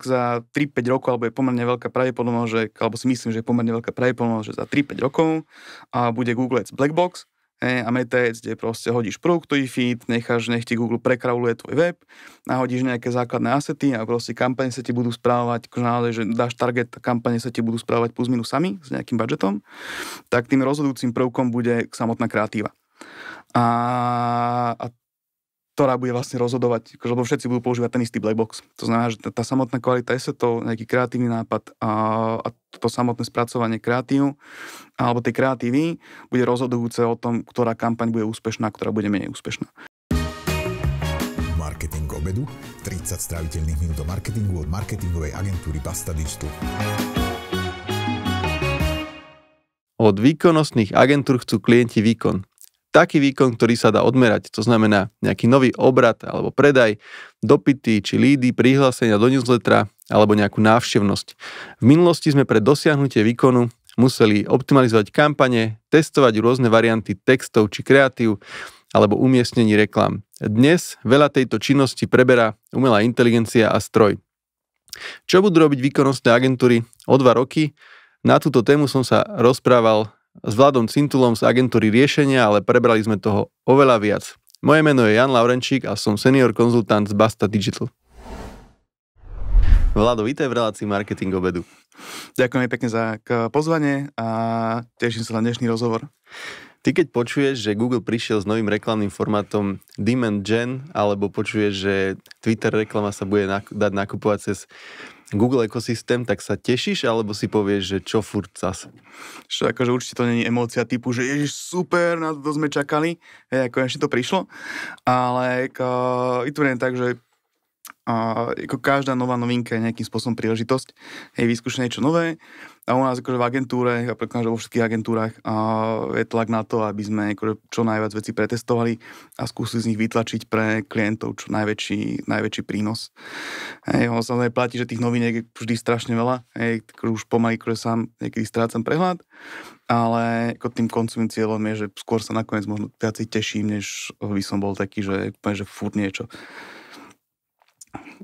tak za 3-5 rokov, alebo je pomerne veľká pravdepodobnosť, že, alebo si myslím, že je pomerne veľká pravdepodobnosť, že za 3-5 rokov a bude Google Ads black box e, a Meta Ads, kde proste hodíš produktový feed, necháš, nech ti Google prekrauluje tvoj web, nahodíš nejaké základné asety a proste kampane sa ti budú správať, akože naozaj, že dáš target, kampane sa ti budú správať plus minus sami s nejakým budžetom, tak tým rozhodujúcim prvkom bude samotná kreatíva. A, a ktorá bude vlastne rozhodovať, akože, lebo všetci budú používať ten istý black box. To znamená, že tá, samotná kvalita je to nejaký kreatívny nápad a, a to samotné spracovanie kreatívu alebo tej kreatívy bude rozhodujúce o tom, ktorá kampaň bude úspešná, ktorá bude menej úspešná. Marketing obedu 30 stráviteľných minút do marketingu od marketingovej agentúry Basta Digital. Od výkonnostných agentúr chcú klienti výkon taký výkon, ktorý sa dá odmerať. To znamená nejaký nový obrad alebo predaj, dopity či lídy, prihlásenia do newslettera alebo nejakú návštevnosť. V minulosti sme pre dosiahnutie výkonu museli optimalizovať kampane, testovať rôzne varianty textov či kreatív alebo umiestnení reklam. Dnes veľa tejto činnosti preberá umelá inteligencia a stroj. Čo budú robiť výkonnostné agentúry o dva roky? Na túto tému som sa rozprával s Vladom Cintulom z agentúry riešenia, ale prebrali sme toho oveľa viac. Moje meno je Jan Laurenčík a som senior konzultant z Basta Digital. Vlado, vítaj v relácii Marketing obedu. Ďakujem pekne za pozvanie a teším sa na dnešný rozhovor. Ty keď počuješ, že Google prišiel s novým reklamným formátom Demand Gen, alebo počuješ, že Twitter reklama sa bude dať nakupovať cez Google ekosystém, tak sa tešíš, alebo si povieš, že čo furt zase? Čo, akože určite to není emócia typu, že ježiš, super, na to sme čakali, hej, ešte to prišlo, ale ako, je tu tak, že a ako každá nová novinka je nejakým spôsobom príležitosť, hej, vyskúšať niečo nové a u nás akože v agentúre, ja prekladám, že vo všetkých agentúrach a je tlak na to, aby sme akože čo najviac veci pretestovali a skúsili z nich vytlačiť pre klientov čo najväčší, najväčší prínos. Hej, ono sa platí, že tých noviniek je vždy strašne veľa, hej, už pomaly akože sám niekedy strácam prehľad, ale ako tým koncovým cieľom je, že skôr sa nakoniec možno viacej teším, než by som bol taký, že, že furt niečo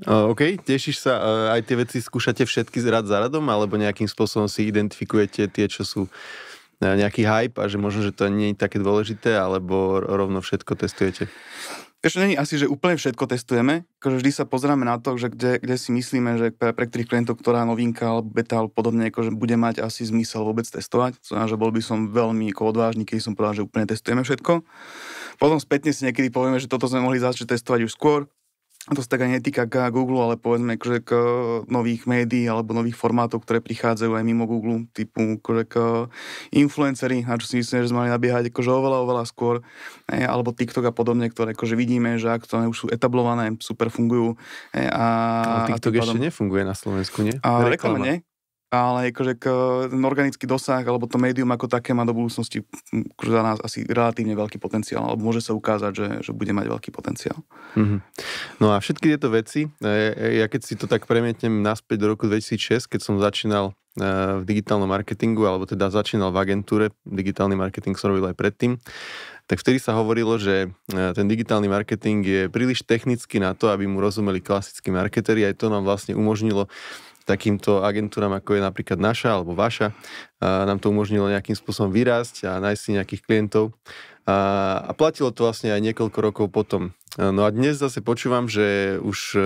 OK, tešíš sa, aj tie veci skúšate všetky rad za radom, alebo nejakým spôsobom si identifikujete tie, čo sú e, nejaký hype a že možno, že to nie je také dôležité, alebo rovno všetko testujete? Ešte není asi, že úplne všetko testujeme, akože vždy sa pozeráme na to, že kde, kde si myslíme, že pre, pre ktorých klientov, ktorá novinka alebo beta alebo podobne, akože bude mať asi zmysel vôbec testovať. Znamená, že bol by som veľmi ako odvážny, keď som povedal, že úplne testujeme všetko. Potom spätne si niekedy povieme, že toto sme mohli začať testovať už skôr, a to sa tak aj netýka k Google, ale povedzme akože k e, nových médií alebo nových formátov, ktoré prichádzajú aj mimo Google, typu akože k e, influencery, na čo si myslím, že sme mali nabiehať akože oveľa, oveľa skôr, e, alebo TikTok a podobne, ktoré akože vidíme, že aktuálne už sú etablované, super fungujú. E, a, ale TikTok a ešte nefunguje na Slovensku, nie? A reklama, reklama nie? ale akože k, ten organický dosah alebo to médium ako také má do budúcnosti hm, akože za nás asi relatívne veľký potenciál, alebo môže sa ukázať, že, že bude mať veľký potenciál. Mm-hmm. No a všetky tieto veci, e, e, ja keď si to tak premietnem naspäť do roku 2006, keď som začínal e, v digitálnom marketingu, alebo teda začínal v agentúre, digitálny marketing som robil aj predtým, tak vtedy sa hovorilo, že ten digitálny marketing je príliš technický na to, aby mu rozumeli klasickí marketeri, aj to nám vlastne umožnilo uh, takýmto agentúram, ako je napríklad naša alebo vaša, a nám to umožnilo nejakým spôsobom vyrásť a nájsť si nejakých klientov. A, a platilo to vlastne aj niekoľko rokov potom. No a dnes zase počúvam, že už e,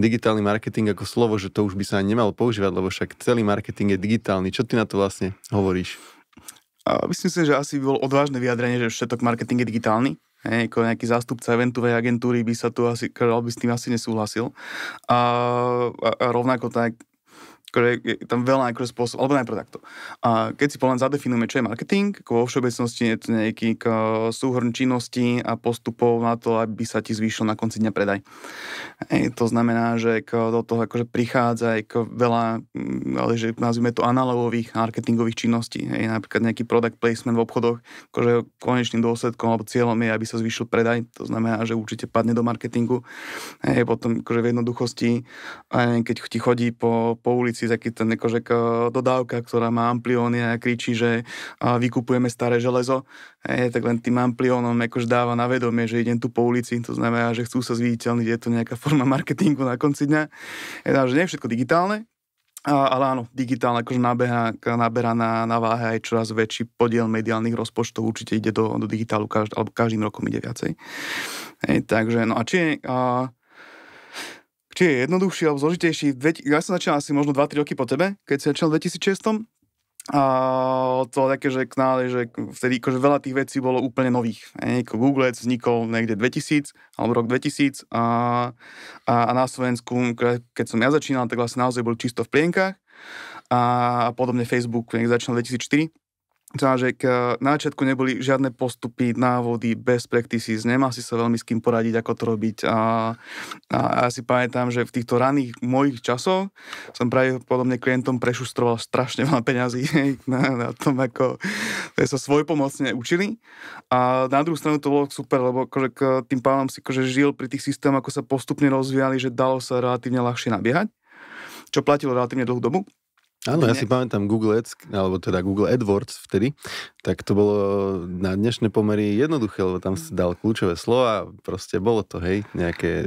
digitálny marketing ako slovo, že to už by sa ani nemalo používať, lebo však celý marketing je digitálny. Čo ty na to vlastne hovoríš? A myslím si, že asi by bolo odvážne vyjadrenie, že všetok marketing je digitálny ako nejaký zástupca eventovej agentúry by sa tu asi, by s tým asi nesúhlasil. A, a rovnako tak akože je tam veľa akože spôsobov, alebo najprv takto. A keď si poľa zadefinujeme, čo je marketing, ako vo všeobecnosti je to nejaký súhrn činností a postupov na to, aby sa ti zvýšil na konci dňa predaj. E, to znamená, že do toho akože prichádza aj veľa, mm, ale že nazvime to analogových marketingových činností. E, napríklad nejaký product placement v obchodoch, akože konečným dôsledkom alebo cieľom je, aby sa zvýšil predaj. To znamená, že určite padne do marketingu. E, potom akože v jednoduchosti, keď ti chodí po, po ulici si taký ten akože dodávka, ktorá má amplióny a kričí, že vykupujeme staré železo, e, tak len tým ampliónom akože dáva na vedomie, že idem tu po ulici, to znamená, že chcú sa zviditeľniť, je to nejaká forma marketingu na konci dňa. Je tam, že nie všetko digitálne, ale áno, digitálne akože nabeha, naberá na, na váhe aj čoraz väčší podiel mediálnych rozpočtov, určite ide do, do digitálu, každý, alebo každým rokom ide viacej. Hej, takže, no a či je, a, či je jednoduchší alebo zložitejší? Ja som začal asi možno 2-3 roky po tebe, keď si začal v 2006. A to také, že knále, že vtedy akože veľa tých vecí bolo úplne nových. E, Google vznikol niekde 2000, alebo rok 2000 a, a, a na Slovensku, keď som ja začínal, tak vlastne naozaj bol čisto v plienkach a podobne Facebook, keď začal 2004 znamená, že k, na začiatku neboli žiadne postupy, návody, best practices, nemá si sa veľmi s kým poradiť, ako to robiť. A, a ja si pamätám, že v týchto raných mojich časoch som podobne klientom prešustroval strašne veľa peňazí na, na tom, ako to sa svojpomocne učili. A na druhú stranu to bolo super, lebo akože k tým pánom si akože žil pri tých systémoch, ako sa postupne rozvíjali, že dalo sa relatívne ľahšie nabiehať čo platilo relatívne dlhú dobu. Áno, ja si pamätám Google Ads, alebo teda Google AdWords vtedy, tak to bolo na dnešné pomery jednoduché, lebo tam si dal kľúčové slova, proste bolo to, hej, nejaké,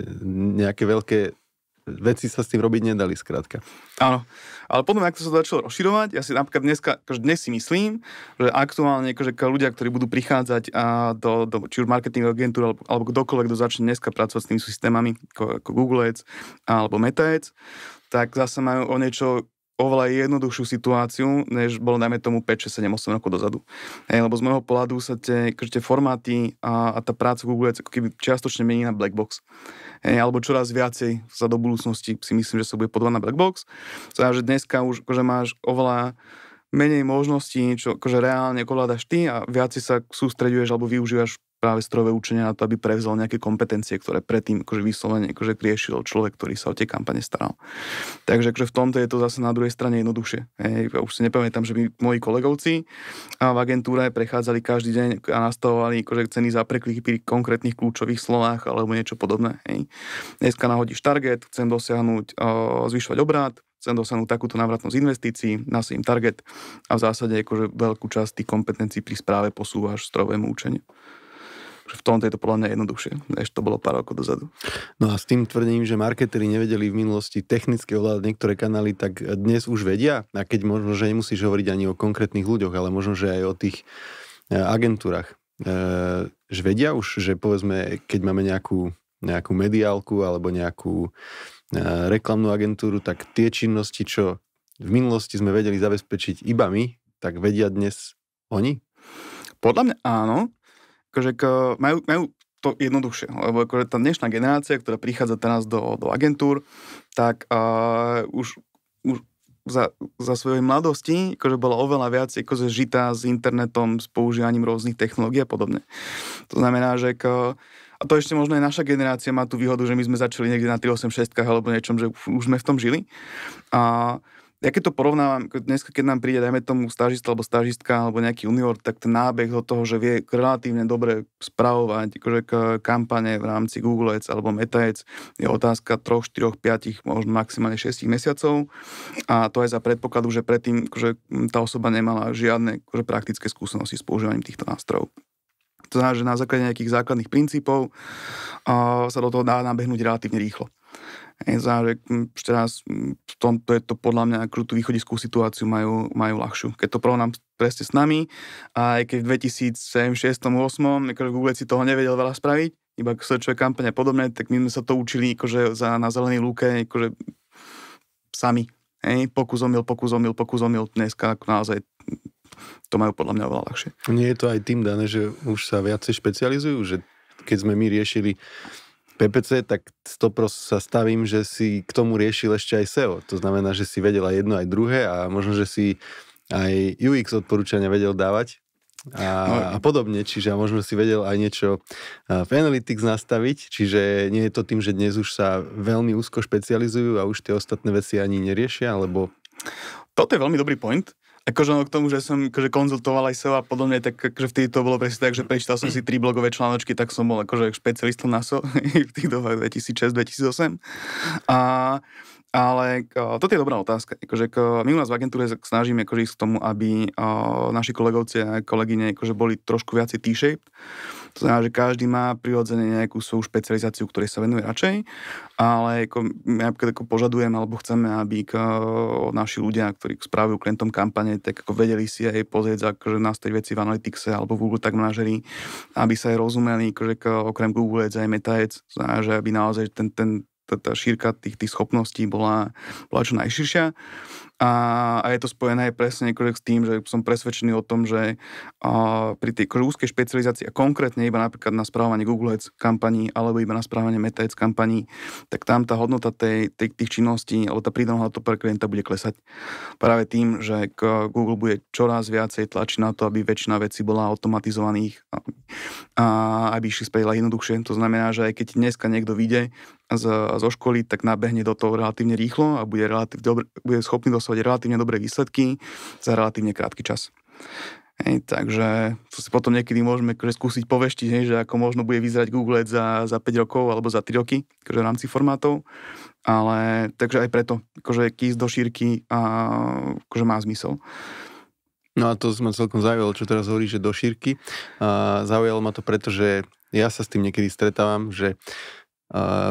nejaké veľké veci sa s tým robiť nedali, skrátka. Áno, ale potom, ak to sa začalo rozširovať, ja si napríklad dneska, akože dnes si myslím, že aktuálne akože ľudia, ktorí budú prichádzať a do, do či už marketing agentúr, alebo, alebo kdokoľvek, kto začne dneska pracovať s tými systémami, ako, ako Google Ads alebo Meta Ads, tak zase majú o niečo oveľa jednoduchšiu situáciu, než bolo najmä tomu 5, 6, 7, 8 rokov dozadu. Hej, lebo z môjho pohľadu sa tie, akože tie formáty a, a tá práca Google ako keby čiastočne mení na black box. Hej, alebo čoraz viacej sa do budúcnosti si myslím, že sa bude podľa na black box. Znamená, že dneska už akože máš oveľa menej možností, čo akože reálne kovládaš ty a viac si sa sústreduješ alebo využívaš práve strojové učenia na to, aby prevzal nejaké kompetencie, ktoré predtým akože vyslovene akože riešil človek, ktorý sa o tie kampane staral. Takže akože v tomto je to zase na druhej strane jednoduchšie. Hej, ja už si nepamätám, že by moji kolegovci v agentúre prechádzali každý deň a nastavovali akože ceny za prekliky pri konkrétnych kľúčových slovách alebo niečo podobné. Hej. Dneska nahodíš target, chcem dosiahnuť, o, zvyšovať obrát, chcem dosiahnuť takúto návratnosť investícií, nasadím target a v zásade akože veľkú časť tých kompetencií pri správe posúvaš strojovému učeniu v tomto je to podľa mňa jednoduchšie, než to bolo pár rokov dozadu. No a s tým tvrdením, že marketeri nevedeli v minulosti technicky ovládať niektoré kanály, tak dnes už vedia, a keď možno, že nemusíš hovoriť ani o konkrétnych ľuďoch, ale možno, že aj o tých e, agentúrach. E, že vedia už, že povedzme, keď máme nejakú, nejakú mediálku alebo nejakú e, reklamnú agentúru, tak tie činnosti, čo v minulosti sme vedeli zabezpečiť iba my, tak vedia dnes oni? Podľa mňa áno, akože k, majú, majú to jednoduchšie, lebo akože tá dnešná generácia, ktorá prichádza teraz do, do agentúr, tak uh, už, už za, za svojej mladosti akože bola oveľa viac akože žitá s internetom, s používaním rôznych technológií a podobne. To znamená, že k, a to ešte možno aj naša generácia má tú výhodu, že my sme začali niekde na 386 alebo niečom, že už, sme v tom žili. uh, ja keď to porovnávam, dnes keď nám príde, dajme tomu stážista alebo stážistka alebo nejaký junior, tak ten nábeh do toho, že vie relatívne dobre spravovať akože kampane v rámci Google Ads alebo Meta Ads, je otázka 3, 4, 5, možno maximálne 6 mesiacov a to aj za predpokladu, že predtým akože tá osoba nemala žiadne akože praktické skúsenosti s používaním týchto nástrojov. To znamená, že na základe nejakých základných princípov uh, sa do toho dá nabehnúť relatívne rýchlo za, hm, že teraz hm, v tomto je to podľa mňa tú východiskú situáciu majú, majú ľahšiu. Keď to porovnám presne s nami, aj keď v 2007, 6, 8, akože Google si toho nevedel veľa spraviť, iba searchové kampaň a podobne, tak my sme sa to učili akože za, na zelený lúke akože sami. Hej, pokuzomil, pokuzomil, pokuzomil, Dneska ako naozaj to majú podľa mňa oveľa ľahšie. Nie je to aj tým dané, že už sa viacej špecializujú, že keď sme my riešili PPC, tak to sa stavím, že si k tomu riešil ešte aj SEO. To znamená, že si vedela jedno, aj druhé a možno, že si aj UX odporúčania vedel dávať a, no, a no. podobne, čiže možno si vedel aj niečo v Analytics nastaviť, čiže nie je to tým, že dnes už sa veľmi úzko špecializujú a už tie ostatné veci ani neriešia, alebo... Toto je veľmi dobrý point, Akože no, k tomu, že som akože konzultoval aj SEO a podobne, tak akože vtedy to bolo presne tak, že prečítal som mm. si tri blogové článočky, tak som bol akože špecialista na SEO v tých dobách 2006-2008. A ale toto je dobrá otázka. Akože, my u nás v agentúre snažíme akože ísť k tomu, aby naši kolegovci a kolegyne akože boli trošku viacej t-shaped to znamená, že každý má prirodzene nejakú svoju špecializáciu, ktorej sa venuje radšej, ale ako, ja napríklad ako požadujem, alebo chceme, aby k, eh, naši ľudia, ktorí spravujú klientom kampane, tak ako vedeli si aj pozrieť akože na tej veci v Analyticse alebo v Google Tag Manažeri, aby sa aj rozumeli, akože k, okrem Google Ads aj Meta Ads, znamená, že aby naozaj ten, ten, tá, tá šírka tých, tých schopností bola, bola čo najširšia. A, a je to spojené aj presne akože s tým, že som presvedčený o tom, že a, pri tej akože úzkej špecializácii a konkrétne iba napríklad na správanie Google Ads kampaní alebo iba na správanie Meta Ads kampaní, tak tam tá hodnota tej, tej, tých činností alebo tá prídomná hodnota pre klienta bude klesať. Práve tým, že Google bude čoraz viacej tlačiť na to, aby väčšina vecí bola automatizovaných a, a aby išli spravidla jednoduchšie. To znamená, že aj keď dneska niekto vyjde zo školy, tak nabehne do toho relatívne rýchlo a bude, relatív, dobre, bude schopný dosť dosať relatívne dobré výsledky za relatívne krátky čas. Hej, takže to si potom niekedy môžeme akože skúsiť poveštiť, hej, že ako možno bude vyzerať Google za, za 5 rokov alebo za 3 roky akože v rámci formátov. Ale takže aj preto, akože ísť do šírky a, akože má zmysel. No a to ma celkom zaujalo, čo teraz hovorí, že do šírky. A zaujalo ma to preto, že ja sa s tým niekedy stretávam, že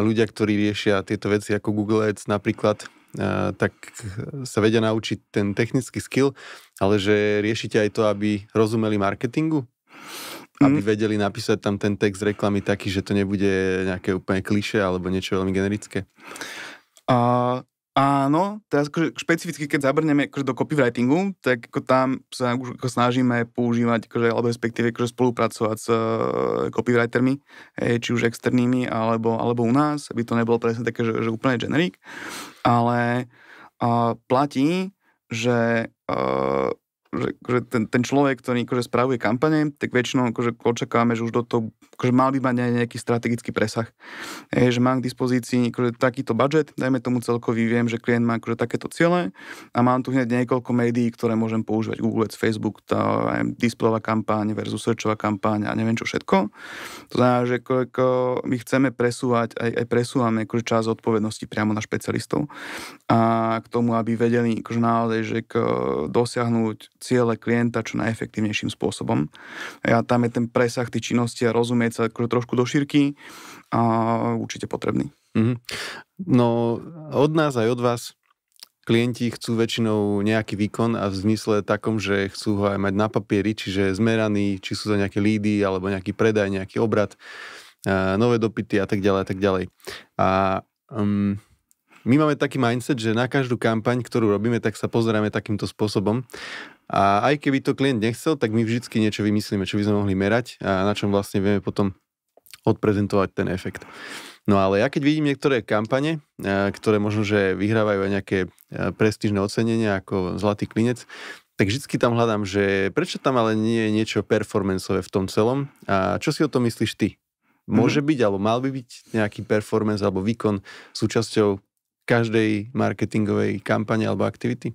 ľudia, ktorí riešia tieto veci ako Google Ads napríklad, tak sa vedia naučiť ten technický skill, ale že riešite aj to, aby rozumeli marketingu? aby mm. vedeli napísať tam ten text reklamy taký, že to nebude nejaké úplne kliše alebo niečo veľmi generické? A Áno, teraz akože špecificky, keď zabrneme akože do copywritingu, tak ako tam sa už ako snažíme používať, akože, alebo respektíve akože spolupracovať s uh, copywritermi, hej, či už externými, alebo, alebo u nás, aby to nebolo presne také, že, že úplne generík. Ale uh, platí, že uh, že, že ten, ten človek, ktorý akože spravuje kampane, tak väčšinou akože očakávame, že už do toho akože mal by mať nejaký strategický presah. E, že mám k dispozícii akože takýto budget, dajme tomu celkový, viem, že klient má akože takéto ciele a mám tu hneď niekoľko médií, ktoré môžem používať. Google, Facebook, tá displová kampáň versus searchová kampáň a neviem čo všetko. To znamená, že ako, my chceme presúvať, aj, aj presúvame akože čas odpovednosti priamo na špecialistov a k tomu, aby vedeli akože naozaj, že dosiahnuť ciele klienta čo najefektívnejším spôsobom. A tam je ten presah tých činností a rozumieť sa akože trošku do šírky a určite potrebný. Mm-hmm. No od nás aj od vás klienti chcú väčšinou nejaký výkon a v zmysle takom, že chcú ho aj mať na papieri, čiže zmeraný, či sú to nejaké lídy alebo nejaký predaj, nejaký obrad, nové dopity a tak ďalej a tak ďalej. A um, my máme taký mindset, že na každú kampaň, ktorú robíme, tak sa pozeráme takýmto spôsobom. A aj keby to klient nechcel, tak my vždycky niečo vymyslíme, čo by sme mohli merať a na čom vlastne vieme potom odprezentovať ten efekt. No ale ja keď vidím niektoré kampane, e, ktoré možno, že vyhrávajú aj nejaké e, prestížne ocenenia ako Zlatý klinec, tak vždycky tam hľadám, že prečo tam ale nie je niečo performanceové v tom celom a čo si o tom myslíš ty? Môže mhm. byť, alebo mal by byť nejaký performance alebo výkon súčasťou každej marketingovej kampane alebo aktivity?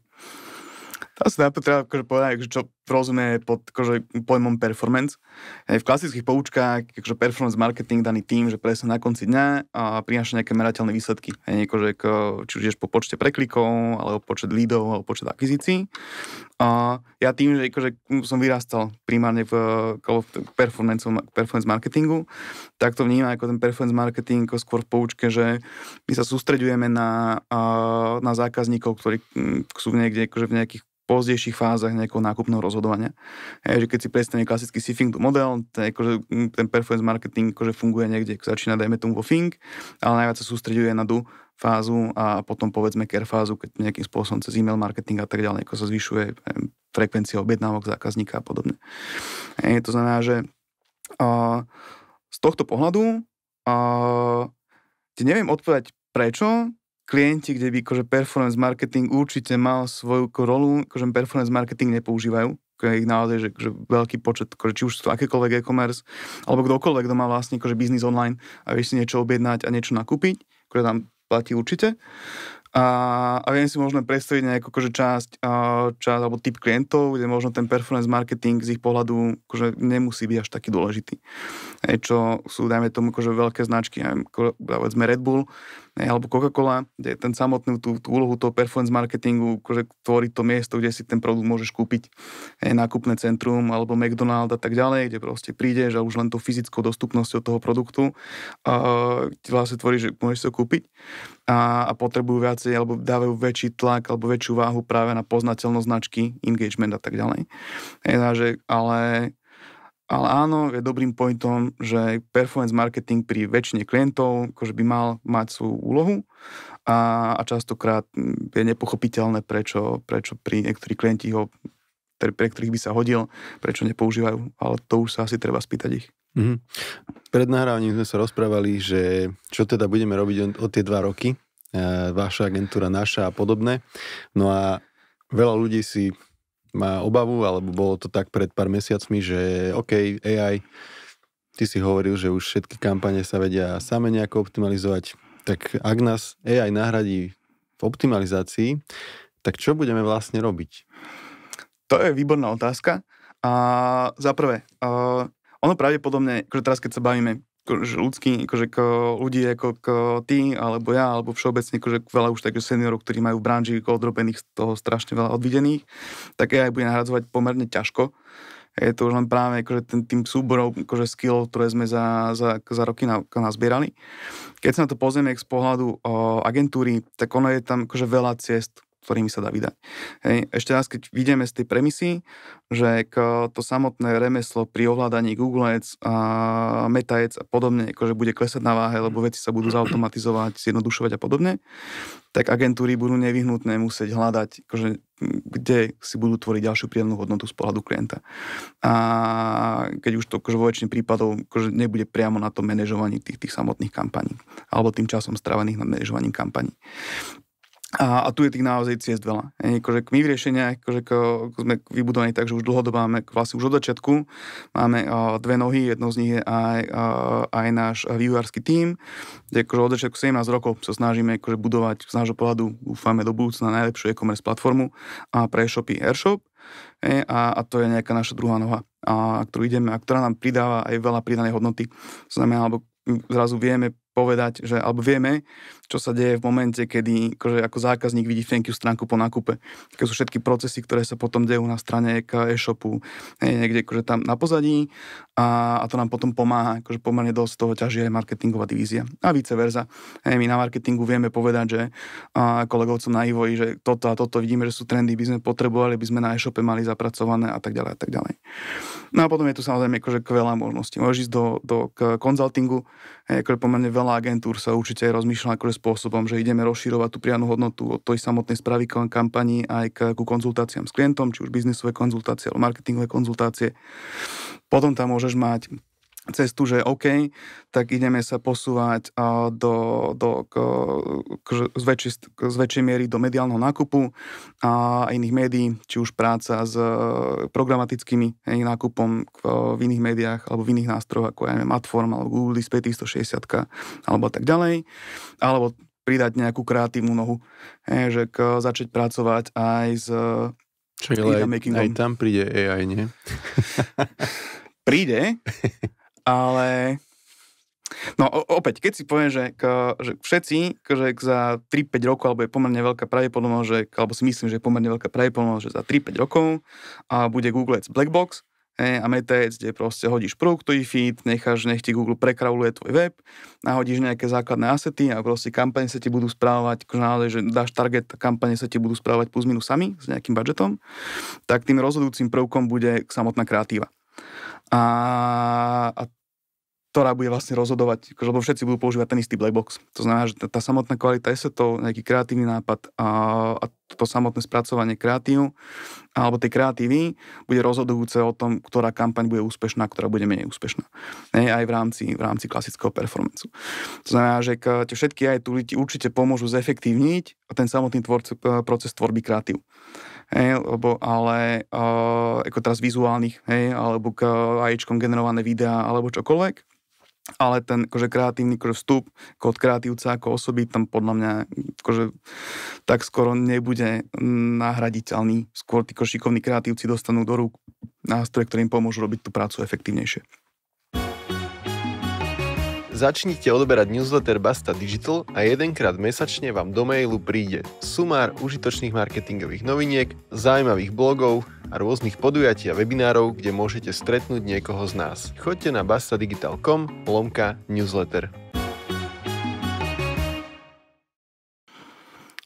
Asi najprv treba akože povedať, akože čo rozumie pod akože, pojmom performance. Hej, v klasických poučkách akože performance marketing daný tým, že presne na konci dňa a prináša nejaké merateľné výsledky. Hej, akože, ako, či už ideš po počte preklikov, alebo počet lídov, alebo počet akvizícií. A ja tým, že akože, som vyrastal primárne v, v performance, performance marketingu, tak to vnímam ako ten performance marketing ako skôr v poučke, že my sa sústreďujeme na, na zákazníkov, ktorí hm, sú niekde akože v nejakých pozdejších fázach nejakého nákupného rozhodovania. Hej, že keď si predstavíme klasický SIFING model, ten, akože, mm, ten performance marketing akože funguje niekde, začína dajme tomu vo FING, ale najviac sa sústreďuje na DU fázu a potom povedzme care fázu, keď nejakým spôsobom cez e-mail marketing a tak ďalej, ako sa zvyšuje neviem, frekvencia objednávok zákazníka a podobne. Hej, to znamená, že a, z tohto pohľadu a, neviem odpovedať prečo, klienti, kde by akože performance marketing určite mal svoju rolu, akože performance marketing nepoužívajú, je ich naozaj že, že akože veľký počet, akože, či už sú to akékoľvek e-commerce, alebo kdokoľvek, kto má vlastne akože biznis online a vieš si niečo objednať a niečo nakúpiť, ktoré tam platí určite. A, a viem si možno predstaviť nejakú akože časť, časť alebo typ klientov, kde možno ten performance marketing z ich pohľadu akože nemusí byť až taký dôležitý. E, čo sú, dajme tomu, akože veľké značky, neviem, povedzme Red Bull, ne, alebo Coca-Cola, kde ten samotný tú, tú úlohu toho performance marketingu, akože tvorí to miesto, kde si ten produkt môžeš kúpiť, ne, nákupné centrum alebo McDonald's a tak ďalej, kde proste prídeš a už len tou fyzickou dostupnosťou toho produktu uh, vlastne tvorí, že môžeš to kúpiť a, a potrebujú viacej alebo dávajú väčší tlak alebo väčšiu váhu práve na poznateľnosť značky, engagement a tak ďalej. Ne, takže, ale ale áno, je dobrým pointom, že performance marketing pri väčšine klientov akože by mal mať svoju úlohu a, a častokrát je nepochopiteľné, prečo, prečo pri niektorých klienti ho, pre ktorých by sa hodil, prečo nepoužívajú. Ale to už sa asi treba spýtať ich. Mm-hmm. Pred nahrávaním sme sa rozprávali, že čo teda budeme robiť o, o tie dva roky, e, vaša agentúra, naša a podobné. No a veľa ľudí si má obavu, alebo bolo to tak pred pár mesiacmi, že OK, AI, ty si hovoril, že už všetky kampane sa vedia same nejako optimalizovať, tak ak nás AI nahradí v optimalizácii, tak čo budeme vlastne robiť? To je výborná otázka. A za prvé, eh, ono pravdepodobne, akože teraz keď sa bavíme akože ľudský, akože k, ľudí ako k, ty, alebo ja, alebo všeobecne akože veľa už takých seniorov, ktorí majú v branži odrobených z toho strašne veľa odvidených, tak aj bude nahradzovať pomerne ťažko. Je to už len práve akože ten, tým súborom akože skillov, ktoré sme za, za, za roky na, nazbierali. Keď sa na to pozrieme z pohľadu o, agentúry, tak ono je tam akože veľa ciest, ktorými sa dá vydať. Hej. Ešte raz, keď vidíme z tej premisy, že to samotné remeslo pri ovládaní Google Ads a Meta Ads a podobne, akože bude klesať na váhe, lebo veci sa budú zautomatizovať, zjednodušovať a podobne, tak agentúry budú nevyhnutné musieť hľadať, akože, kde si budú tvoriť ďalšiu príjemnú hodnotu z pohľadu klienta. A keď už to akože, vo väčšine prípadov akože, nebude priamo na to manažovaní tých, tých samotných kampaní alebo tým časom strávených nad manažovaním kampaní. A, a tu je tých naozaj ciest veľa. E, akože my v riešeniach akože ko, ko sme vybudovaní tak, že už dlhodobo máme, vlastne už od začiatku, máme a, dve nohy, jedno z nich je aj, a, aj náš vývojársky tím, kde akože od začiatku 17 rokov sa snažíme akože budovať z nášho pohľadu, dúfame do budúcna najlepšiu e-commerce platformu a pre e-shopy Airshop. E, a, a to je nejaká naša druhá noha, a, ktorú ideme a ktorá nám pridáva aj veľa pridanej hodnoty. To znamená, alebo zrazu vieme povedať, že, alebo vieme čo sa deje v momente, kedy akože ako zákazník vidí thank you stránku po nákupe. Keď sú všetky procesy, ktoré sa potom dejú na strane e-shopu, niekde akože tam na pozadí a, a to nám potom pomáha, akože pomerne dosť toho ťaží aj marketingová divízia. A vice verza. Hej, my na marketingu vieme povedať, že a kolegovcom na Ivoji, že toto a toto vidíme, že sú trendy, by sme potrebovali, by sme na e-shope mali zapracované a tak ďalej a tak ďalej. No a potom je tu samozrejme akože veľa možností. Môžeš ísť do, do k konzultingu, akože pomerne veľa agentúr sa určite rozmýšľa akože spôsobom, že ideme rozširovať tú prianú hodnotu od tej samotnej správy kampani aj k, ku konzultáciám s klientom, či už biznisové konzultácie alebo marketingové konzultácie. Potom tam môžeš mať cestu, že OK, tak ideme sa posúvať do, do, k, k, z, väčšej, z väčšej miery do mediálneho nákupu a iných médií, či už práca s e, programatickými hej, nákupom e, v iných médiách alebo v iných nástrojoch, ako ja neviem, Adform alebo Google Display 360 alebo tak ďalej, alebo pridať nejakú kreatívnu nohu, hej, že k, začať pracovať aj s Čiže aj, aj tam príde AI, nie? príde, ale... No opäť, keď si poviem, že, k, že všetci, že za 3-5 rokov, alebo je pomerne veľká pravdepodobnosť, že, alebo si myslím, že je pomerne veľká pravdepodobnosť, že za 3-5 rokov a bude Google Ads Black Box, e, a Meta Ads, kde proste hodíš produktový feed, necháš, nech ti Google prekrauluje tvoj web, nahodíš nejaké základné asety a proste kampane sa ti budú správovať akože naozaj, že dáš target, kampane sa ti budú správať plus minus sami s nejakým budžetom, tak tým rozhodujúcim prvkom bude samotná kreatíva a, a ktorá bude vlastne rozhodovať, akože, lebo všetci budú používať ten istý black box. To znamená, že tá samotná kvalita je to nejaký kreatívny nápad a, a to samotné spracovanie kreatív alebo tej kreatívy bude rozhodujúce o tom, ktorá kampaň bude úspešná, ktorá bude menej úspešná. Ne, aj v rámci, v rámci klasického performancu. To znamená, že tie všetky aj tu určite pomôžu zefektívniť ten samotný tvorce, proces tvorby kreatív hej, lebo ale uh, ako teraz vizuálnych, hej, alebo k AIčkom generované videá, alebo čokoľvek, ale ten akože, kreatívny akože, vstup ako od kreatívca ako osoby tam podľa mňa akože, tak skoro nebude nahraditeľný. Skôr tí šikovní kreatívci dostanú do rúk nástroje, ktorým pomôžu robiť tú prácu efektívnejšie. Začnite odberať newsletter Basta Digital a jedenkrát mesačne vám do mailu príde sumár užitočných marketingových noviniek, zaujímavých blogov a rôznych podujatí a webinárov, kde môžete stretnúť niekoho z nás. Choďte na bastadigital.com lomka newsletter.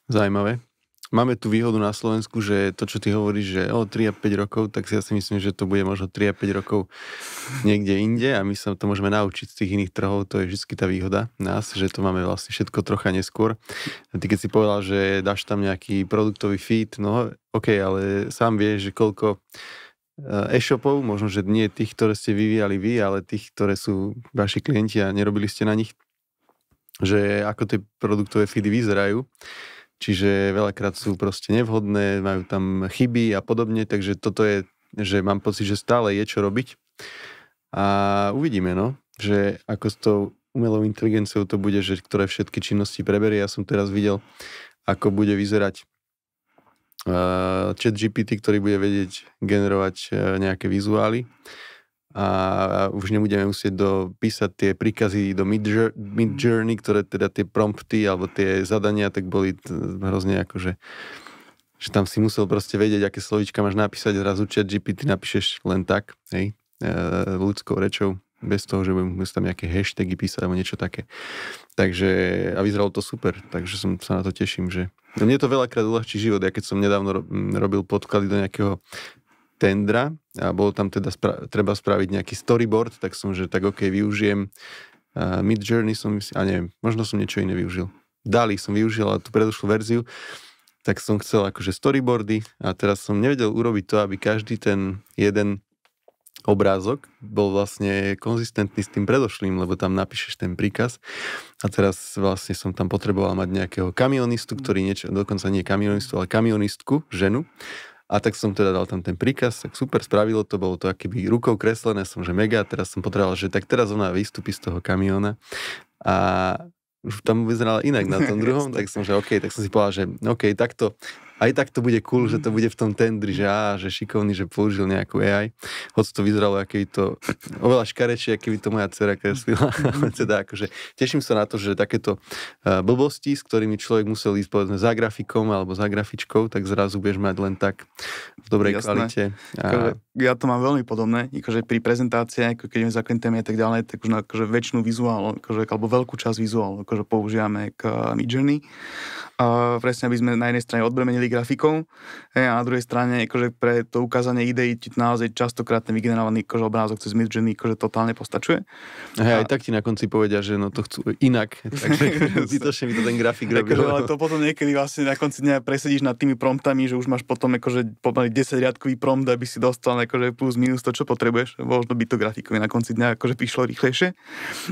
Zajímavé máme tu výhodu na Slovensku, že to, čo ty hovoríš, že o 3 a 5 rokov, tak si ja si myslím, že to bude možno 3 a 5 rokov niekde inde a my sa to môžeme naučiť z tých iných trhov, to je vždy tá výhoda nás, že to máme vlastne všetko trocha neskôr. A ty keď si povedal, že dáš tam nejaký produktový feed, no OK, ale sám vieš, že koľko eh, e-shopov, možno, že nie tých, ktoré ste vyvíjali vy, ale tých, ktoré sú vaši klienti a nerobili ste na nich, že ako tie produktové feedy vyzerajú čiže veľakrát sú proste nevhodné, majú tam chyby a podobne, takže toto je, že mám pocit, že stále je čo robiť. A uvidíme, no, že ako s tou umelou inteligenciou to bude, že ktoré všetky činnosti preberie. Ja som teraz videl, ako bude vyzerať uh, chat GPT, ktorý bude vedieť generovať uh, nejaké vizuály a už nebudeme musieť dopísať tie príkazy do mid-journey, ktoré teda tie prompty alebo tie zadania, tak boli hrozne akože že tam si musel proste vedieť, aké slovíčka máš napísať, zrazu chat GPT napíšeš len tak, hej, e, ľudskou rečou, bez toho, že budem tam nejaké hashtagy písať alebo niečo také. Takže, a vyzeralo to super, takže som sa na to teším, že no mne to veľakrát uľahčí život. Ja keď som nedávno robil podklady do nejakého tendra a bolo tam teda spra- treba spraviť nejaký storyboard, tak som, že tak ok, využijem uh, Mid Journey som, a neviem, možno som niečo iné využil. Dali som využil, ale tú predošlú verziu, tak som chcel akože storyboardy a teraz som nevedel urobiť to, aby každý ten jeden obrázok bol vlastne konzistentný s tým predošlým, lebo tam napíšeš ten príkaz. A teraz vlastne som tam potreboval mať nejakého kamionistu, ktorý niečo, dokonca nie kamionistu, ale kamionistku, ženu, a tak som teda dal tam ten príkaz, tak super, spravilo to, bolo to akýby rukou kreslené, som že mega, teraz som potreboval, že tak teraz ona vystúpi z toho kamiona. A už tam vyzerala inak na tom druhom, tak som, že OK, tak som si povedal, že OK, takto aj tak to bude cool, že to bude v tom tendri, že á, že šikovný, že použil nejakú AI. Hoď to vyzeralo, aké by to oveľa škarečie, aké by to moja dcera kreslila. teda akože teším sa na to, že takéto blbosti, s ktorými človek musel ísť povedzme za grafikom alebo za grafičkou, tak zrazu budeš mať len tak v dobrej Jasné. kvalite. A... Akože ja to mám veľmi podobné, akože pri prezentácii, ako keď ideme za klientami a tak ďalej, tak už na akože väčšinu vizuál, akože, alebo veľkú časť vizuálu akože používame k uh, Midjourney. Uh, presne, aby sme na jednej strane odbremenili skvelých grafikov e, a na druhej strane akože pre to ukázanie ideí ti naozaj častokrát ten vygenerovaný akože obrázok cez Journey akože totálne postačuje. Hej, a... aj tak ti na konci povedia, že no to chcú inak, takže mi to ten grafik robí. Akože, ale to potom niekedy vlastne na konci dňa presedíš nad tými promptami, že už máš potom akože pomaly 10 riadkový prompt, aby si dostal akože plus minus to, čo potrebuješ. Možno by to grafikovi na konci dňa akože prišlo rýchlejšie.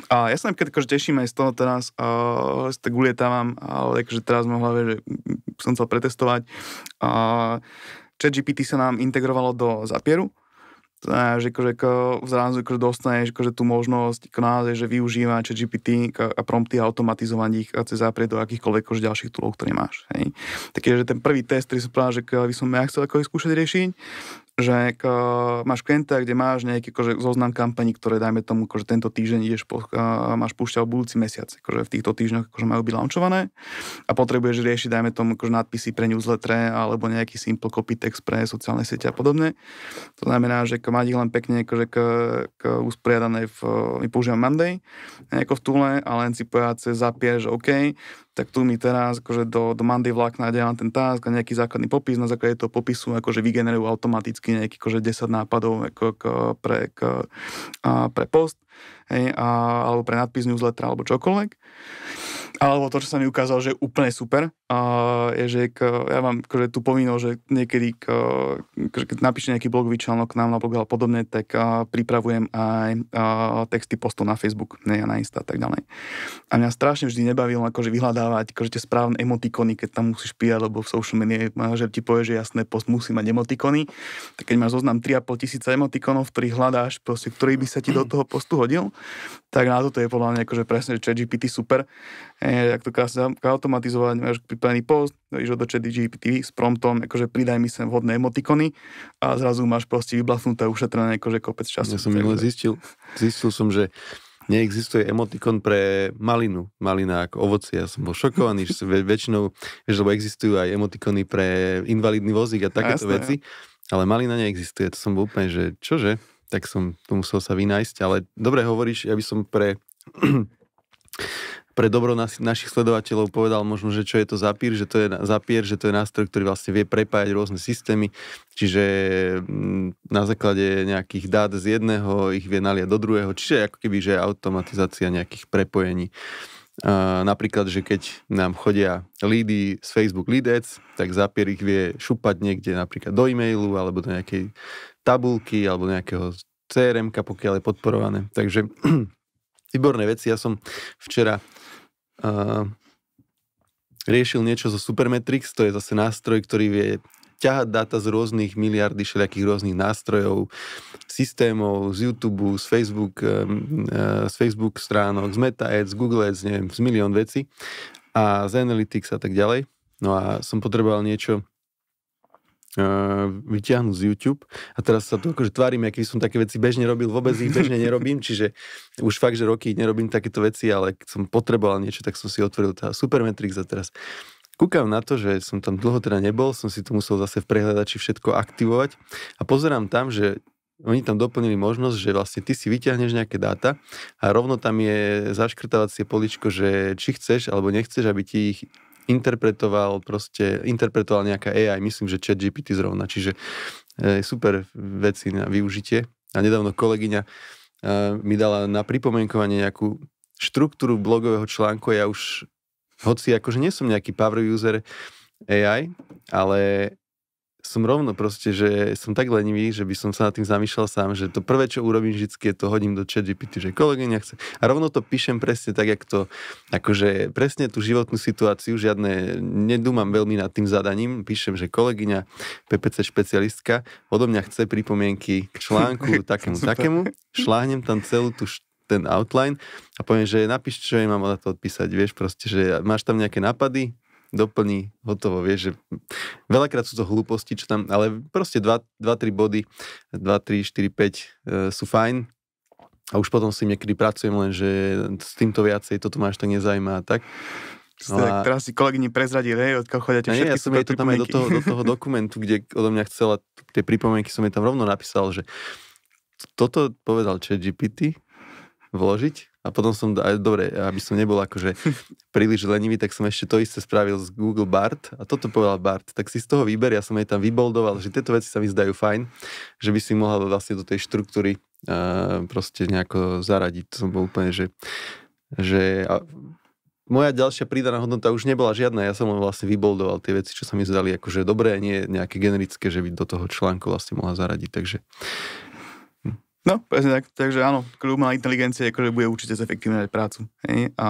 A ja sa napríklad akože teším aj z toho teraz, uh, tak ulietávam, ale akože teraz mám hlave, že som chcel pretestovať používať. A ChatGPT sa nám integrovalo do Zapieru, e, že akože zrazu akože dostaneš akože tú možnosť k nás, že využíva chat GPT a prompty a automatizovať ich cez záprie do akýchkoľvek akože ďalších toolov, ktoré máš. Hej. Takže ten prvý test, ktorý som povedal, že by som ja chcel ako skúšať riešiť, že k, máš klienta, kde máš nejaký akože, zoznam kampaní, ktoré dajme tomu, akože tento týždeň ideš po, a máš púšťať budúci mesiac, akože v týchto týždňoch akože majú byť launchované a potrebuješ riešiť, dajme tomu, akože nadpisy pre newsletter alebo nejaký simple copy text pre sociálne siete a podobne. To znamená, že k, mať ich len pekne akože k, k usporiadanej v, my používame Monday, nejako v Tule a len si povedať cez zapier, že OK, tak tu mi teraz akože do, do vlák vlákna dávam ten task a nejaký základný popis, na základe toho popisu akože vygenerujú automaticky nejaký akože 10 nápadov ako, k, pre, k, a, pre post, hej, a, alebo pre nadpis newsletter alebo čokoľvek. Alebo to, čo sa mi ukázalo, že je úplne super, uh, je, že k, ja mám akože, tu povinnosť, že niekedy, k, k, akože keď napíšem nejaký blogový článok nám na blog alebo podobne, tak uh, pripravujem aj uh, texty postov na Facebook, nie na Insta a tak ďalej. A mňa strašne vždy nebavilo akože vyhľadávať akože tie správne emotikony, keď tam musíš píjať, lebo v social media že ti povie, že jasné, post musí mať emotikony. Tak keď máš zoznam 3,5 tisíca emotikonov, ktorých hľadáš, proste, ktorý by sa ti do toho postu hodil, tak na toto je podľa mňa akože presne, že ChatGPT super jak e, to krásne automatizovať, máš pripravený post, dojíš do chat GPT s promptom, akože pridaj mi sem vhodné emotikony a zrazu máš proste vyblafnuté, ušetrené akože kopec času. Ja som minule zistil, zistil som, že neexistuje emotikon pre malinu, malina ako ovoci. Ja som bol šokovaný, že väč- väčšinou, že lebo existujú aj emotikony pre invalidný vozík a takéto Jasne, veci, ja. ale malina neexistuje. To som bol úplne, že čože? Tak som to musel sa vynájsť, ale dobre hovoríš, ja by som pre pre dobro nas, našich sledovateľov povedal možno, že čo je to zapír, že to je Zapier, že to je nástroj, ktorý vlastne vie prepájať rôzne systémy, čiže mm, na základe nejakých dát z jedného ich vie naliať do druhého, čiže ako keby, že automatizácia nejakých prepojení. Uh, napríklad, že keď nám chodia lídy z Facebook Lead tak Zapier ich vie šupať niekde napríklad do e-mailu alebo do nejakej tabulky alebo nejakého crm pokiaľ je podporované. Takže výborné veci. Ja som včera uh, riešil niečo zo Supermetrix, to je zase nástroj, ktorý vie ťahať dáta z rôznych miliardy všelijakých rôznych nástrojov, systémov, z YouTube, z Facebook, e, z Facebook stránok, z Meta Ads, z Google Ads, neviem, z milión veci a z Analytics a tak ďalej. No a som potreboval niečo Eh, Vyťahnuť z YouTube a teraz sa tu akože tvárim, aký som také veci bežne robil, vôbec ich bežne nerobím, čiže už fakt, že roky nerobím takéto veci, ale keď som potreboval niečo, tak som si otvoril tá Supermetrix a teraz kúkam na to, že som tam dlho teda nebol, som si to musel zase v prehľadači všetko aktivovať a pozerám tam, že oni tam doplnili možnosť, že vlastne ty si vyťahneš nejaké dáta a rovno tam je zaškrtávacie poličko, že či chceš alebo nechceš, aby ti ich interpretoval proste, interpretoval nejaká AI, myslím, že chat GPT zrovna, čiže e, super veci na využitie. A nedávno kolegyňa e, mi dala na pripomienkovanie nejakú štruktúru blogového článku ja už, hoci akože nie som nejaký power user AI, ale som rovno proste, že som tak lenivý, že by som sa nad tým zamýšľal sám, že to prvé, čo urobím vždy, je to hodím do chat GPT, že kolegyňa chce. A rovno to píšem presne tak, jak to, akože presne tú životnú situáciu, žiadne, nedúmam veľmi nad tým zadaním, píšem, že kolegyňa, PPC špecialistka, odo mňa chce pripomienky k článku takému, Super. takému, šláhnem tam celú tú ten outline a poviem, že napíš, čo jej mám na to odpísať, vieš, proste, že máš tam nejaké nápady, doplní, hotovo, vieš, že veľakrát sú to hlúposti, čo tam, ale proste 2-3 body, 2, 3, 4, 5 e, sú fajn a už potom si niekedy pracujem len, že s týmto viacej, toto ma až tak nezajímá a tak. No a... Teraz si kolegyni prezradil, hej, odkiaľ chodia tie všetky ja som jej to tam aj do toho, do toho dokumentu, kde odo mňa chcela tie pripomienky, som jej tam rovno napísal, že toto povedal ChatGPT vložiť a potom som, aj dobre, aby som nebol akože príliš lenivý, tak som ešte to isté spravil z Google Bart a toto povedal Bart. Tak si z toho vyber, ja som jej tam vyboldoval, že tieto veci sa mi zdajú fajn, že by si mohla vlastne do tej štruktúry uh, proste nejako zaradiť. To som bol úplne, že, že a moja ďalšia pridaná hodnota už nebola žiadna, ja som len vlastne vyboldoval tie veci, čo sa mi zdali akože dobré, nie nejaké generické, že by do toho článku vlastne mohla zaradiť, takže No, presne tak. Takže áno, kľúb má inteligencie, akože bude určite zefektívnať prácu. Hej? A,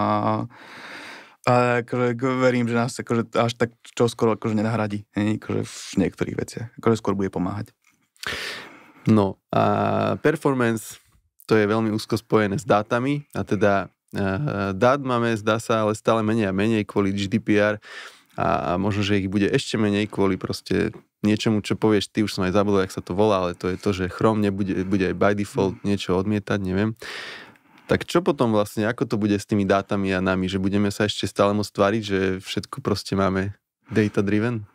a akože verím, že nás akože až tak skoro akože nenahradí. Hej? Akože v niektorých veciach. Akože skôr bude pomáhať. No a performance, to je veľmi úzko spojené s dátami a teda e, dát máme, zdá sa, ale stále menej a menej kvôli GDPR a možno, že ich bude ešte menej kvôli proste niečomu, čo povieš, ty už som aj zabudol, jak sa to volá, ale to je to, že Chrome nebude, bude aj by default mm. niečo odmietať, neviem. Tak čo potom vlastne, ako to bude s tými dátami a nami, že budeme sa ešte stále môcť tváriť, že všetko proste máme data driven?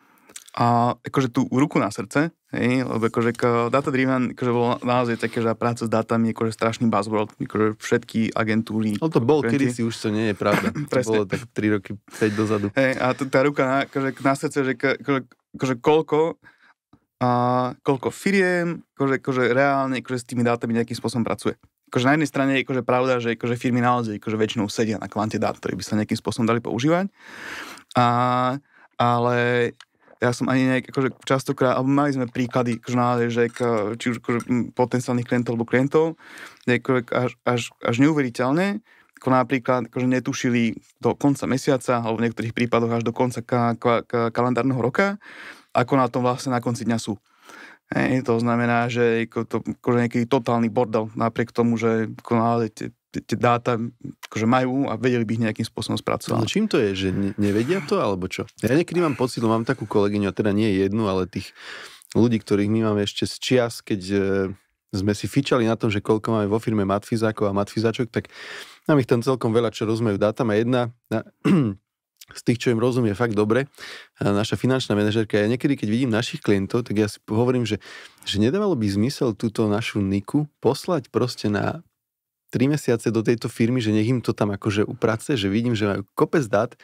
A akože tú ruku na srdce, hej, lebo akože data driven, akože bolo naozaj také, že práca s dátami je akože strašný buzzword, akože všetky agentúry. No to bol kedy si už to nie je pravda. to bolo tak 3 roky, 5 dozadu. Hej, a t- tá ruka na, akože, na srdce, že akože, akože koľko a koľko firiem, akože, akože reálne akože s tými dátami nejakým spôsobom pracuje. Akože na jednej strane je akože pravda, že akože firmy naozaj akože väčšinou sedia na kvante dát, ktoré by sa nejakým spôsobom dali používať. A ale ja som ani nejak, akože častokrát, alebo mali sme príklady akože k, či už akože potenciálnych klientov alebo klientov, kde akože až, až, až neuveriteľne, ako napríklad akože netušili do konca mesiaca, alebo v niektorých prípadoch až do konca ka, ka, ka, kalendárneho roka, ako na tom vlastne na konci dňa sú. Hej, to znamená, že to, akože nejaký totálny bordel, napriek tomu, že ako, tie dáta akože majú a vedeli by ich nejakým spôsobom spracovať. No čím to je, že nevedia to, alebo čo? Ja niekedy mám pocit, mám takú kolegyňu, a teda nie jednu, ale tých ľudí, ktorých my máme ešte z čias, keď e, sme si fičali na tom, že koľko máme vo firme matfizákov a matfizáčok, tak nám ich tam celkom veľa, čo rozumejú dátam a jedna na, z tých, čo im rozumie fakt dobre, a naša finančná manažerka, ja niekedy, keď vidím našich klientov, tak ja si hovorím, že, že nedávalo by zmysel túto našu Niku poslať proste na Tri mesiace do tejto firmy, že nech im to tam akože uprace, že vidím, že majú kopec dát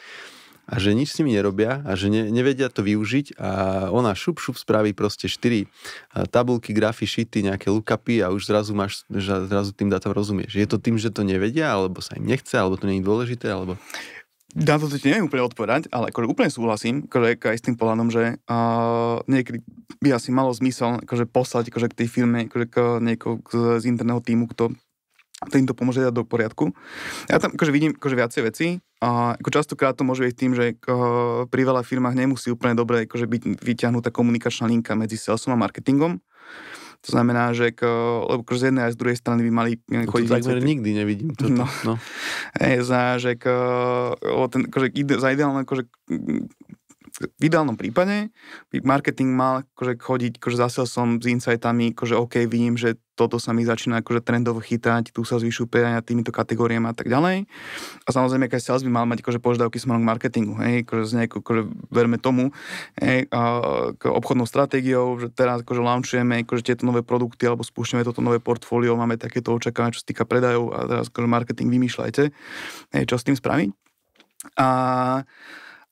a že nič s nimi nerobia a že ne, nevedia to využiť a ona šup šup spraví proste štyri tabulky, grafy, šity, nejaké lookupy a už zrazu máš, že zrazu tým dátam rozumieš. Je to tým, že to nevedia, alebo sa im nechce, alebo to nie je dôležité, alebo... Na to ti neviem úplne odpovedať, ale akože úplne súhlasím akože aj s tým pohľadom, že uh, niekedy by asi malo zmysel akože poslať akože k tej firme akože k niekoho z, z interného týmu, kto to im to pomôže dať do poriadku. Ja tam akože vidím akože viacej veci a ako častokrát to môže byť tým, že uh, pri veľa firmách nemusí úplne dobre akože byť vyťahnutá komunikačná linka medzi salesom a marketingom. To znamená, že k, lebo akože z jednej a z druhej strany by mali no chodiť... To takmer nikdy nevidím. Toto. No. no. Je, znamená, že k, ten, akože, ide, za ideálne akože, v ideálnom prípade by marketing mal akože chodiť, akože zasiel som s insightami, akože OK, vidím, že toto sa mi začína akože trendovo chytať, tu sa zvyšujú prejania týmito kategóriami a tak ďalej. A samozrejme, keď sales by mal mať akože požiadavky smerom k marketingu, hej, akože z nejakú, akože verme tomu, hej, a, k obchodnou stratégiou, že teraz akože launchujeme akože tieto nové produkty alebo spúšťame toto nové portfólio, máme takéto očakávania, čo sa týka predajov a teraz akože marketing vymýšľajte, hej, čo s tým spraviť. A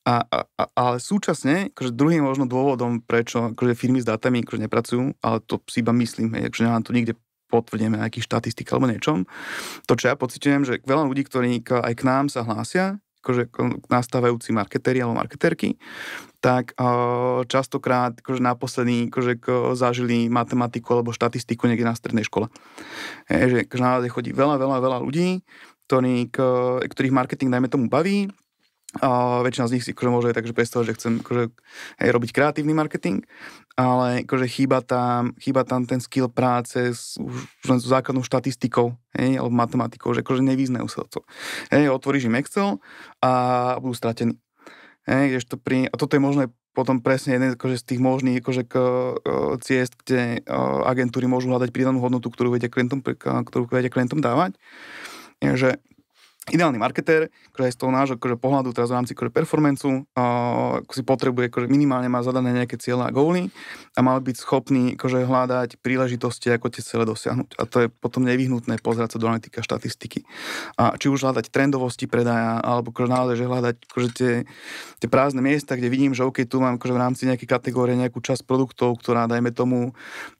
a, a, a, ale súčasne, akože druhým možno dôvodom, prečo akože firmy s dátami akože nepracujú, ale to si iba myslím, že akože nemám to nikde potvrdené nejaký štatistik alebo niečom, to čo ja pocitujem, že veľa ľudí, ktorí aj k nám sa hlásia, akože nastávajúci marketéri alebo marketerky, tak častokrát akože naposledy akože zažili matematiku alebo štatistiku niekde na strednej škole. Je, že akože naozaj chodí veľa, veľa, veľa ľudí, ktorý, ktorých marketing, dajme tomu, baví, a väčšina z nich si akože môže takže predstavovať, že chcem akože, aj robiť kreatívny marketing, ale akože chýba tam, chýba tam ten skill práce s, už len s základnou štatistikou hej, alebo matematikou, že akože nevýznajú sa to. Hej, otvoríš im Excel a budú stratení. Hej, to pri, a toto je možné potom presne jeden akože z tých možných akože k, e, ciest, kde e, agentúry môžu hľadať pridanú hodnotu, ktorú vedia klientom, e, ktorú vedia klientom dávať. Je, že ideálny marketér, ktorý je z toho nášho akože pohľadu teraz v rámci akože performancu uh, si potrebuje, akože minimálne má zadané nejaké cieľa a góly a mal byť schopný akože hľadať príležitosti, ako tie cele dosiahnuť. A to je potom nevyhnutné pozerať sa do analytika štatistiky. A či už hľadať trendovosti predaja, alebo akože naozaj, že hľadať akože tie, tie prázdne miesta, kde vidím, že OK, tu mám akože v rámci nejakej kategórie nejakú časť produktov, ktorá, dajme tomu,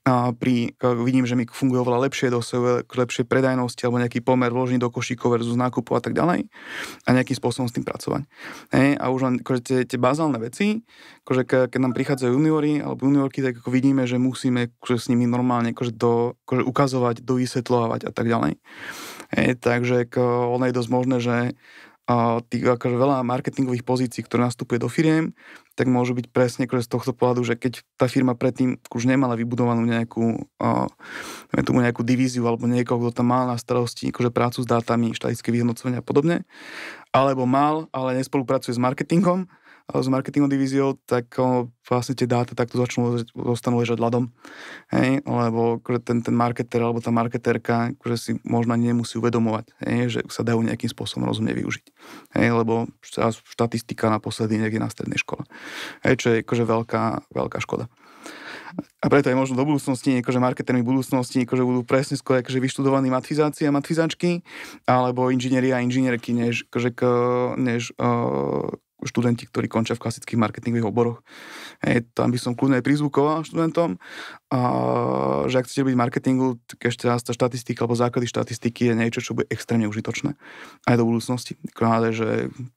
uh, pri, vidím, že mi funguje oveľa lepšie dosahuje akože, lepšie predajnosti alebo nejaký pomer vložený do košíkov versus nákupu a tak ďalej a nejakým spôsobom s tým pracovať. Hej, a už len akože tie, tie bazálne veci, akože keď nám prichádzajú juniori alebo juniorky, tak ako vidíme, že musíme akože s nimi normálne akože do, akože ukazovať, dovysvetľovať a tak ďalej. Hej, takže ako, ono je dosť možné, že a tých akože veľa marketingových pozícií, ktoré nastupuje do firiem, tak môžu byť presne akože z tohto pohľadu, že keď tá firma predtým už nemala vybudovanú nejakú, uh, tomu nejakú divíziu alebo niekoho, kto tam mal na starosti akože prácu s dátami, štatické vyhodnocovania a podobne, alebo mal, ale nespolupracuje s marketingom, s marketingovou divíziou, tak o, vlastne tie dáta takto začnú, zostanú ležať ľadom. Hej? Lebo akože ten, ten marketer alebo tá marketerka akože si možno nemusí uvedomovať, hej? že sa dajú nejakým spôsobom rozumne využiť. Hej? Lebo štatistika naposledy niekde na strednej škole. Hej? Čo je akože veľká, veľká škoda. A preto aj možno do budúcnosti, akože marketermi budúcnosti, akože budú presne skôr akože vyštudovaní matfizáci a matfizáčky, alebo inžinieri a inžinierky, než, akože, než uh, študenti, ktorí končia v klasických marketingových oboroch. Hej, tam by som kľudne aj prizvukoval študentom, a, že ak chcete byť marketingu, tak ešte raz tá štatistika alebo základy štatistiky je niečo, čo bude extrémne užitočné aj do budúcnosti. Kráľa, že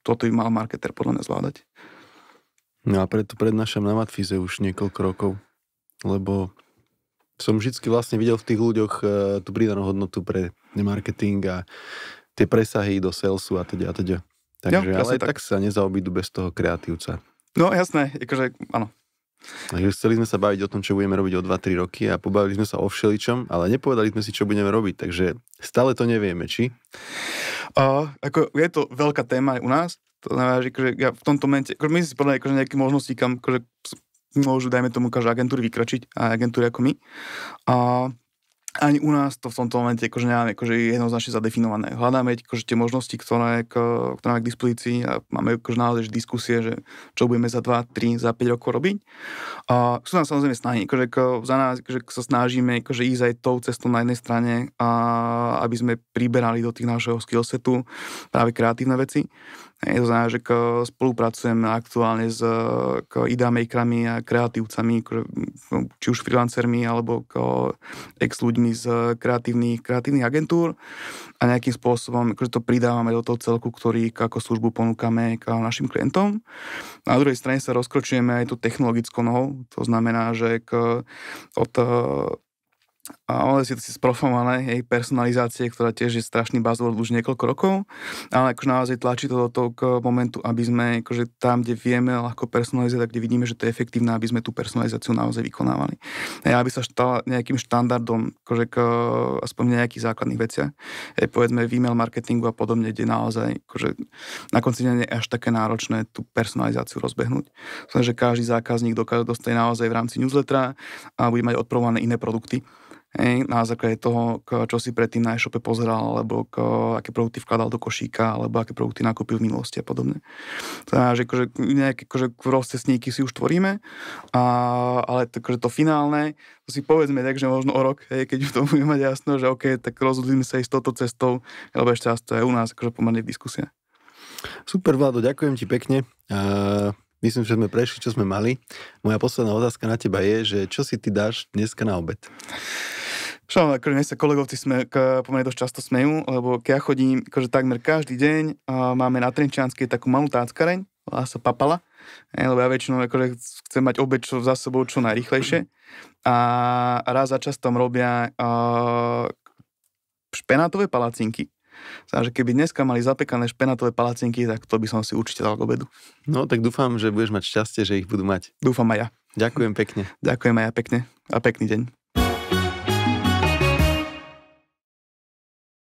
toto by mal marketer podľa mňa zvládať. No a preto prednášam na Matfize už niekoľko rokov, lebo som vždy vlastne videl v tých ľuďoch e, tú pridanú hodnotu pre marketing a tie presahy do salesu a teda a teda. Takže, jo, ale tak. tak sa nezaobídu bez toho kreatívca. No jasné, akože áno. Takže chceli sme sa baviť o tom, čo budeme robiť o 2-3 roky a pobavili sme sa o všeličom, ale nepovedali sme si, čo budeme robiť, takže stále to nevieme, či? A, ako, je to veľká téma aj u nás, to znamená, že akože ja v tomto momente, akože my si povedali akože nejaké možnosti, kam akože môžu, dajme tomu, každá agentúry vykračiť a agentúry ako my. A ani u nás to v tomto momente akože nemáme akože jednoznačne zadefinované. Hľadáme akože tie možnosti, ktoré, ktoré máme k dispozícii a máme akože naozaj diskusie, že čo budeme za 2, 3, za 5 rokov robiť. A sú nám samozrejme snahy, akože za nás akože sa snažíme akože ísť aj tou cestou na jednej strane, a aby sme priberali do tých našeho skillsetu práve kreatívne veci Hej, to znamená, že spolupracujeme aktuálne s ko, a kreatívcami, či už freelancermi alebo ex ľuďmi z kreatívnych, kreatívnych agentúr a nejakým spôsobom akože to pridávame do toho celku, ktorý ako službu ponúkame našim klientom. na druhej strane sa rozkročujeme aj tú technologickou nohou, to znamená, že od a ale si to si sprofované, jej personalizácie, ktorá tiež je strašný buzzword už niekoľko rokov, ale akože naozaj tlačí to do toho k momentu, aby sme akože tam, kde vieme ľahko personalizovať, kde vidíme, že to je efektívne, aby sme tú personalizáciu naozaj vykonávali. A aby sa štala nejakým štandardom, akože k, aspoň nejakých základných veciach, e, povedzme v e-mail marketingu a podobne, kde naozaj akože na konci dňa nie je až také náročné tú personalizáciu rozbehnúť. Znamená, že každý zákazník dokáže dostať naozaj v rámci newslettera a bude mať odprované iné produkty Hej, na základe toho, čo si predtým na e-shope pozeral, alebo k, aké produkty vkladal do košíka, alebo aké produkty nakúpil v minulosti a podobne. To znamená, že akože, nejaké akože rozcesníky si už tvoríme, a, ale to, akože to finálne, to si povedzme tak, že možno o rok, hej, keď to budeme mať jasno, že OK, tak rozhodlíme sa ísť touto cestou, lebo ešte raz to je u nás akože pomerne diskusia. Super, Vlado, ďakujem ti pekne. Uh... Myslím, že sme prešli, čo sme mali. Moja posledná otázka na teba je, že čo si ty dáš dneska na obed? Šalom, akože mne sa kolegovci sme, k, pomerne dosť často smejú, lebo keď ja chodím, akože takmer každý deň uh, máme na Trenčianskej takú malú táckareň, volá sa Papala, e, lebo ja väčšinou akože chcem mať obeď čo, za sebou čo najrychlejšie. A raz za čas tam robia uh, špenátové palacinky. že keby dneska mali zapekané špenátové palacinky, tak to by som si určite dal k obedu. No tak dúfam, že budeš mať šťastie, že ich budú mať. Dúfam aj ja. Ďakujem pekne. Ďakujem aj ja pekne a pekný deň.